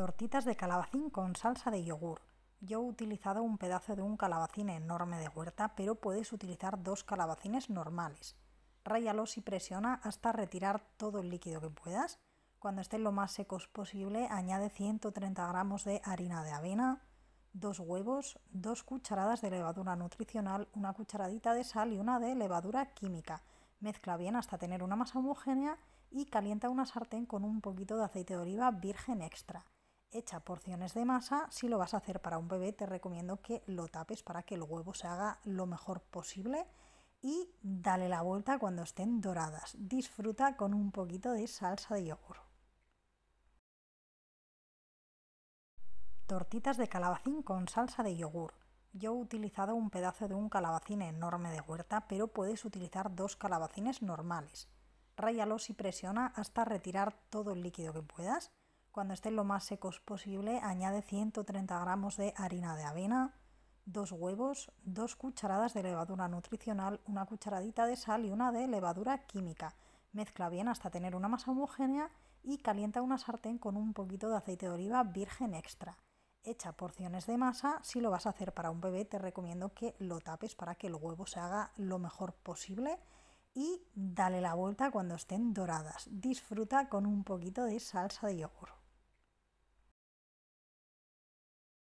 tortitas de calabacín con salsa de yogur. Yo he utilizado un pedazo de un calabacín enorme de huerta, pero puedes utilizar dos calabacines normales. Ráyalos y presiona hasta retirar todo el líquido que puedas. Cuando estén lo más secos posible, añade 130 gramos de harina de avena, dos huevos, dos cucharadas de levadura nutricional, una cucharadita de sal y una de levadura química. Mezcla bien hasta tener una masa homogénea y calienta una sartén con un poquito de aceite de oliva virgen extra. Echa porciones de masa. Si lo vas a hacer para un bebé, te recomiendo que lo tapes para que el huevo se haga lo mejor posible y dale la vuelta cuando estén doradas. Disfruta con un poquito de salsa de yogur. Tortitas de calabacín con salsa de yogur. Yo he utilizado un pedazo de un calabacín enorme de huerta, pero puedes utilizar dos calabacines normales. Ráyalos y presiona hasta retirar todo el líquido que puedas cuando estén lo más secos posible, añade 130 gramos de harina de avena, dos huevos, dos cucharadas de levadura nutricional, una cucharadita de sal y una de levadura química. Mezcla bien hasta tener una masa homogénea y calienta una sartén con un poquito de aceite de oliva virgen extra. Echa porciones de masa, si lo vas a hacer para un bebé te recomiendo que lo tapes para que el huevo se haga lo mejor posible y dale la vuelta cuando estén doradas. Disfruta con un poquito de salsa de yogur.